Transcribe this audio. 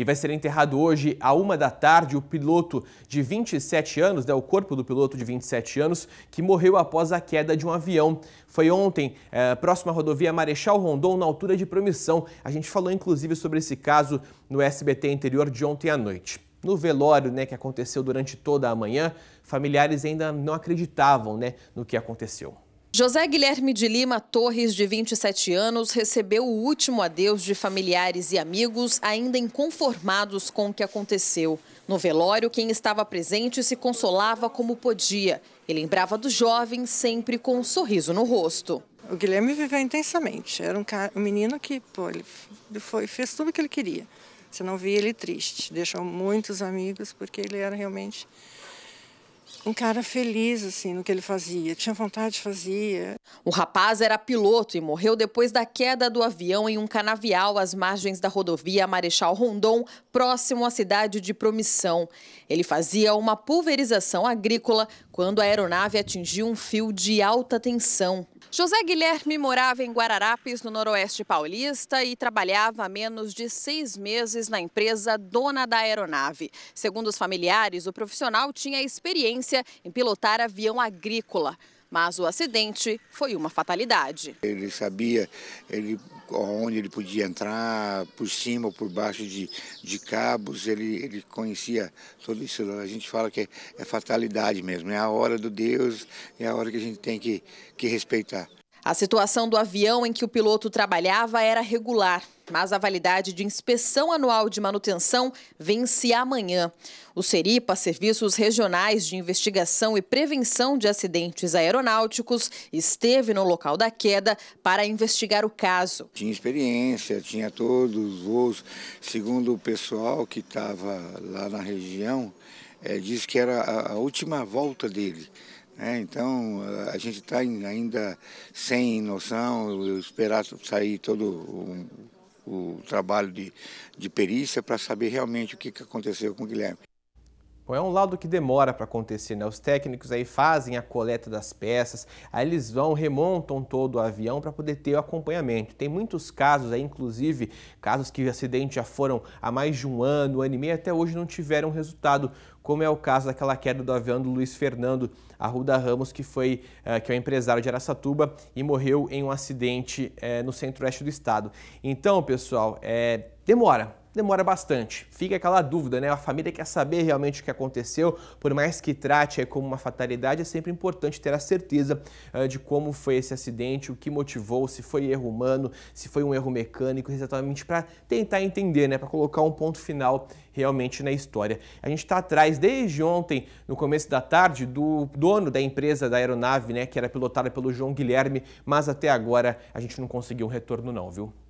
e vai ser enterrado hoje à uma da tarde o piloto de 27 anos, né, o corpo do piloto de 27 anos, que morreu após a queda de um avião. Foi ontem, eh, próximo à rodovia Marechal Rondon, na altura de Promissão. A gente falou inclusive sobre esse caso no SBT Interior de ontem à noite. No velório, né, que aconteceu durante toda a manhã, familiares ainda não acreditavam, né, no que aconteceu. José Guilherme de Lima Torres, de 27 anos, recebeu o último adeus de familiares e amigos ainda inconformados com o que aconteceu. No velório, quem estava presente se consolava como podia e lembrava do jovem sempre com um sorriso no rosto. O Guilherme viveu intensamente. Era um, cara, um menino que pô, ele foi, fez tudo o que ele queria. Você não via ele triste. Deixou muitos amigos porque ele era realmente um cara feliz assim no que ele fazia, tinha vontade, de fazer. O rapaz era piloto e morreu depois da queda do avião em um canavial às margens da rodovia Marechal Rondon, próximo à cidade de Promissão. Ele fazia uma pulverização agrícola quando a aeronave atingiu um fio de alta tensão. José Guilherme morava em Guararapes, no noroeste paulista, e trabalhava há menos de seis meses na empresa dona da aeronave. Segundo os familiares, o profissional tinha experiência em pilotar avião agrícola mas o acidente foi uma fatalidade. Ele sabia ele, onde ele podia entrar, por cima ou por baixo de, de cabos, ele, ele conhecia tudo isso. A gente fala que é, é fatalidade mesmo, é a hora do Deus, é a hora que a gente tem que, que respeitar. A situação do avião em que o piloto trabalhava era regular, mas a validade de inspeção anual de manutenção vence amanhã. O Seripa, Serviços Regionais de Investigação e Prevenção de Acidentes Aeronáuticos, esteve no local da queda para investigar o caso. Tinha experiência, tinha todos os voos. Segundo o pessoal que estava lá na região, é, que era a última volta dele. É, então, a gente está ainda sem noção, esperar sair todo o, o trabalho de, de perícia para saber realmente o que, que aconteceu com o Guilherme. Bom, é um laudo que demora para acontecer, né? Os técnicos aí fazem a coleta das peças, aí eles vão, remontam todo o avião para poder ter o acompanhamento. Tem muitos casos aí, inclusive casos que o acidente já foram há mais de um ano, um ano e meio, até hoje não tiveram resultado, como é o caso daquela queda do avião do Luiz Fernando Arruda Ramos, que foi eh, que é um empresário de Aracatuba e morreu em um acidente eh, no centro-oeste do estado. Então, pessoal, é, demora demora bastante. Fica aquela dúvida, né? A família quer saber realmente o que aconteceu, por mais que trate como uma fatalidade, é sempre importante ter a certeza uh, de como foi esse acidente, o que motivou, se foi erro humano, se foi um erro mecânico, exatamente para tentar entender, né? Para colocar um ponto final realmente na história. A gente está atrás desde ontem, no começo da tarde, do dono da empresa da aeronave, né? Que era pilotada pelo João Guilherme, mas até agora a gente não conseguiu um retorno não, viu?